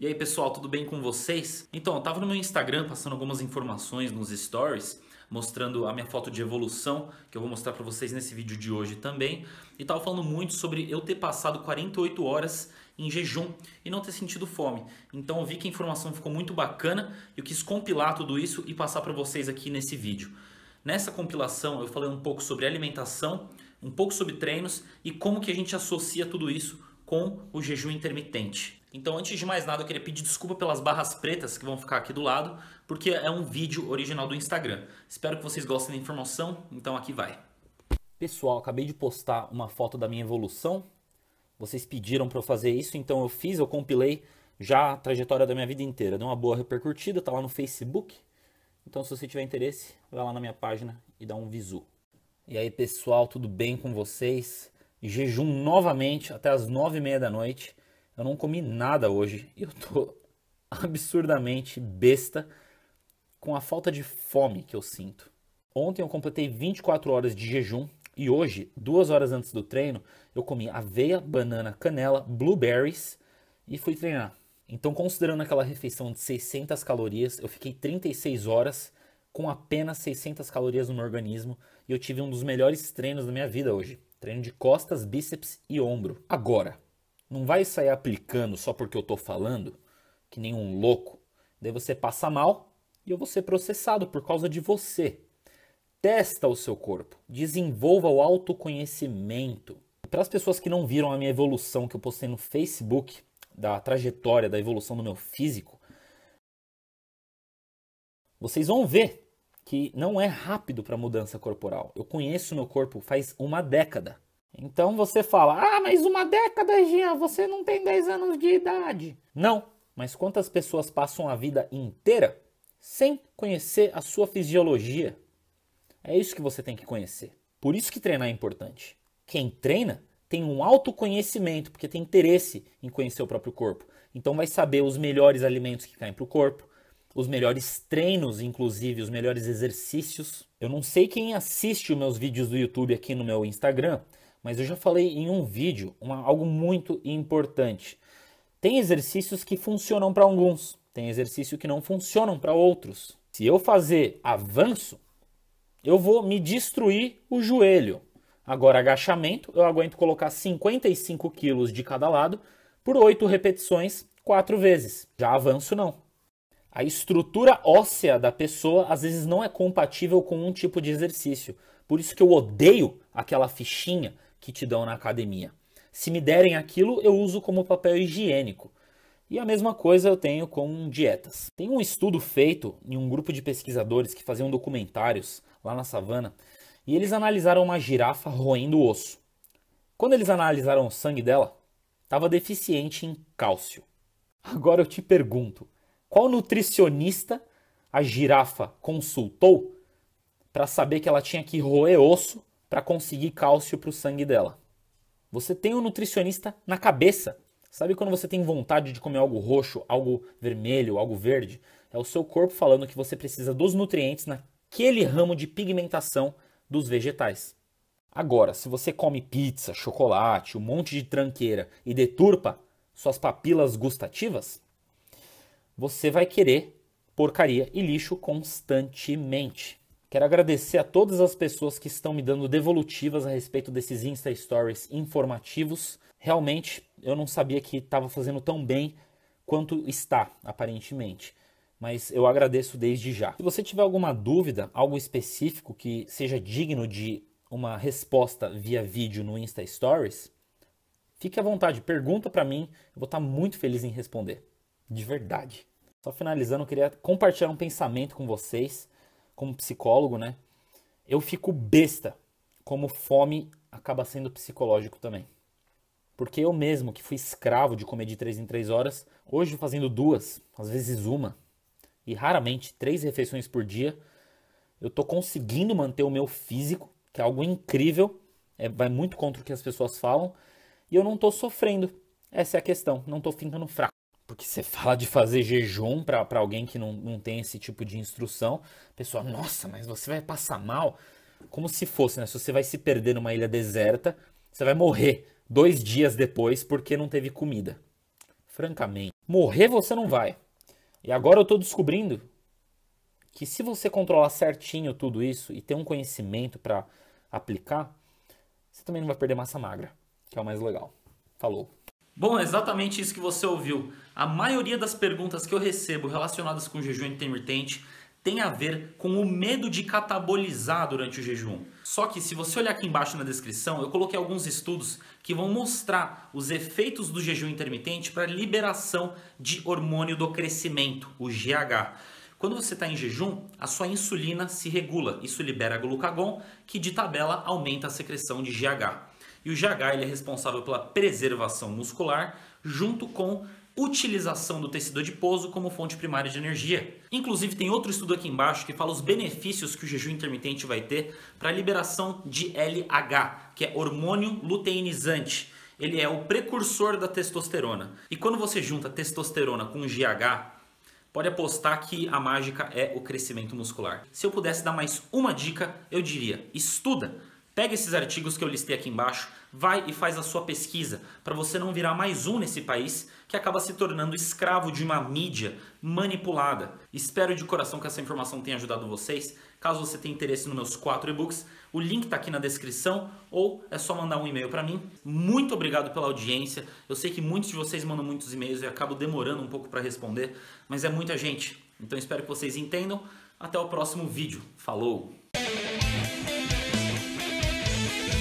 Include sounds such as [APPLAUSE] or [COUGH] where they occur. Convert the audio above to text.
E aí pessoal, tudo bem com vocês? Então, eu tava no meu Instagram passando algumas informações nos stories, mostrando a minha foto de evolução, que eu vou mostrar para vocês nesse vídeo de hoje também, e tava falando muito sobre eu ter passado 48 horas em jejum e não ter sentido fome. Então eu vi que a informação ficou muito bacana, e eu quis compilar tudo isso e passar para vocês aqui nesse vídeo. Nessa compilação eu falei um pouco sobre alimentação, um pouco sobre treinos e como que a gente associa tudo isso com o jejum intermitente. Então, antes de mais nada, eu queria pedir desculpa pelas barras pretas que vão ficar aqui do lado, porque é um vídeo original do Instagram. Espero que vocês gostem da informação, então aqui vai. Pessoal, acabei de postar uma foto da minha evolução. Vocês pediram para eu fazer isso, então eu fiz, eu compilei já a trajetória da minha vida inteira. Deu uma boa repercutida, tá lá no Facebook. Então, se você tiver interesse, vai lá na minha página e dá um visu. E aí, pessoal, tudo bem com vocês? Jejum novamente até as nove e meia da noite. Eu não comi nada hoje e eu tô [LAUGHS] absurdamente besta com a falta de fome que eu sinto. Ontem eu completei 24 horas de jejum e hoje, duas horas antes do treino, eu comi aveia, banana, canela, blueberries e fui treinar. Então, considerando aquela refeição de 600 calorias, eu fiquei 36 horas com apenas 600 calorias no meu organismo e eu tive um dos melhores treinos da minha vida hoje. Treino de costas, bíceps e ombro. Agora, não vai sair aplicando só porque eu estou falando, que nem um louco. Daí você passa mal e eu vou ser processado por causa de você. Testa o seu corpo, desenvolva o autoconhecimento. Para as pessoas que não viram a minha evolução que eu postei no Facebook, da trajetória, da evolução do meu físico, vocês vão ver que não é rápido para mudança corporal. Eu conheço meu corpo faz uma década. Então você fala, ah, mas uma década, Jean, você não tem 10 anos de idade. Não, mas quantas pessoas passam a vida inteira sem conhecer a sua fisiologia? É isso que você tem que conhecer. Por isso que treinar é importante. Quem treina tem um autoconhecimento, porque tem interesse em conhecer o próprio corpo. Então vai saber os melhores alimentos que caem para o corpo, os melhores treinos, inclusive, os melhores exercícios. Eu não sei quem assiste os meus vídeos do YouTube aqui no meu Instagram, mas eu já falei em um vídeo uma, algo muito importante. Tem exercícios que funcionam para alguns, tem exercício que não funcionam para outros. Se eu fazer avanço, eu vou me destruir o joelho. Agora, agachamento, eu aguento colocar 55 quilos de cada lado por 8 repetições, 4 vezes. Já avanço, não. A estrutura óssea da pessoa às vezes não é compatível com um tipo de exercício. Por isso que eu odeio aquela fichinha que te dão na academia. Se me derem aquilo, eu uso como papel higiênico. E a mesma coisa eu tenho com dietas. Tem um estudo feito em um grupo de pesquisadores que faziam documentários lá na savana e eles analisaram uma girafa roendo osso. Quando eles analisaram o sangue dela, estava deficiente em cálcio. Agora eu te pergunto: qual nutricionista a girafa consultou para saber que ela tinha que roer osso para conseguir cálcio para o sangue dela. Você tem o um nutricionista na cabeça. Sabe quando você tem vontade de comer algo roxo, algo vermelho, algo verde? É o seu corpo falando que você precisa dos nutrientes naquele ramo de pigmentação dos vegetais. Agora, se você come pizza, chocolate, um monte de tranqueira e deturpa suas papilas gustativas, você vai querer porcaria e lixo constantemente. Quero agradecer a todas as pessoas que estão me dando devolutivas a respeito desses Insta Stories informativos. Realmente, eu não sabia que estava fazendo tão bem quanto está, aparentemente. Mas eu agradeço desde já. Se você tiver alguma dúvida, algo específico que seja digno de uma resposta via vídeo no Insta Stories, fique à vontade, pergunta para mim, eu vou estar tá muito feliz em responder. De verdade. Só finalizando, eu queria compartilhar um pensamento com vocês como psicólogo, né? Eu fico besta como fome acaba sendo psicológico também. Porque eu mesmo, que fui escravo de comer de 3 em 3 horas, hoje fazendo duas, às vezes uma, e raramente três refeições por dia, eu tô conseguindo manter o meu físico, que é algo incrível, é, vai muito contra o que as pessoas falam, e eu não tô sofrendo. Essa é a questão, não tô ficando fraco. Porque você fala de fazer jejum para alguém que não, não tem esse tipo de instrução, a pessoa, nossa, mas você vai passar mal? Como se fosse, né? Se você vai se perder numa ilha deserta, você vai morrer dois dias depois porque não teve comida. Francamente, morrer você não vai. E agora eu estou descobrindo que se você controlar certinho tudo isso e ter um conhecimento para aplicar, você também não vai perder massa magra, que é o mais legal. Falou. Bom, é exatamente isso que você ouviu. A maioria das perguntas que eu recebo relacionadas com jejum intermitente tem a ver com o medo de catabolizar durante o jejum. Só que se você olhar aqui embaixo na descrição, eu coloquei alguns estudos que vão mostrar os efeitos do jejum intermitente para liberação de hormônio do crescimento, o GH. Quando você está em jejum, a sua insulina se regula. Isso libera glucagon, que de tabela aumenta a secreção de GH. E o GH ele é responsável pela preservação muscular, junto com utilização do tecido adiposo como fonte primária de energia. Inclusive, tem outro estudo aqui embaixo que fala os benefícios que o jejum intermitente vai ter para a liberação de LH, que é hormônio luteinizante. Ele é o precursor da testosterona. E quando você junta testosterona com GH, pode apostar que a mágica é o crescimento muscular. Se eu pudesse dar mais uma dica, eu diria: estuda. Pega esses artigos que eu listei aqui embaixo, vai e faz a sua pesquisa, para você não virar mais um nesse país que acaba se tornando escravo de uma mídia manipulada. Espero de coração que essa informação tenha ajudado vocês. Caso você tenha interesse nos meus quatro e-books, o link está aqui na descrição ou é só mandar um e-mail para mim. Muito obrigado pela audiência. Eu sei que muitos de vocês mandam muitos e-mails e acabo demorando um pouco para responder, mas é muita gente. Então espero que vocês entendam. Até o próximo vídeo. Falou!